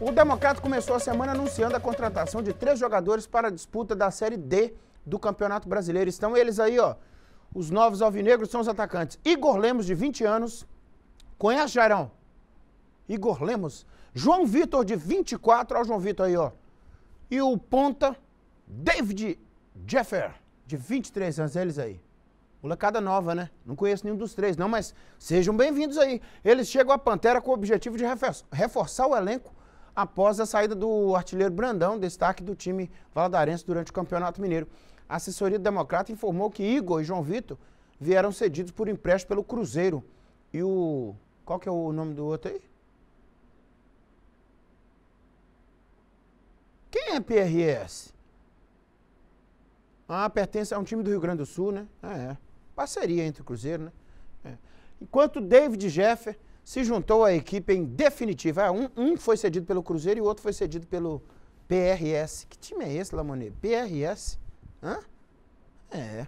O Democrata começou a semana anunciando a contratação de três jogadores para a disputa da Série D do Campeonato Brasileiro. Estão eles aí, ó. Os novos alvinegros são os atacantes. Igor Lemos, de 20 anos. Conhece, Jairão? Igor Lemos. João Vitor, de 24. Olha o João Vitor aí, ó. E o ponta, David Jeffer, de 23 anos. É eles aí. Molecada nova, né? Não conheço nenhum dos três, não, mas sejam bem-vindos aí. Eles chegam à Pantera com o objetivo de reforçar o elenco após a saída do artilheiro Brandão, destaque do time valadarense durante o Campeonato Mineiro. A assessoria democrata informou que Igor e João Vitor vieram cedidos por empréstimo pelo Cruzeiro. E o. Qual que é o nome do outro aí? Quem é PRS? Ah, pertence a um time do Rio Grande do Sul, né? Ah, é. Parceria entre o Cruzeiro, né? É. Enquanto David Jeffer se juntou à equipe em definitiva. Ah, um, um foi cedido pelo Cruzeiro e o outro foi cedido pelo PRS. Que time é esse, Lamone? PRS? Hã? É.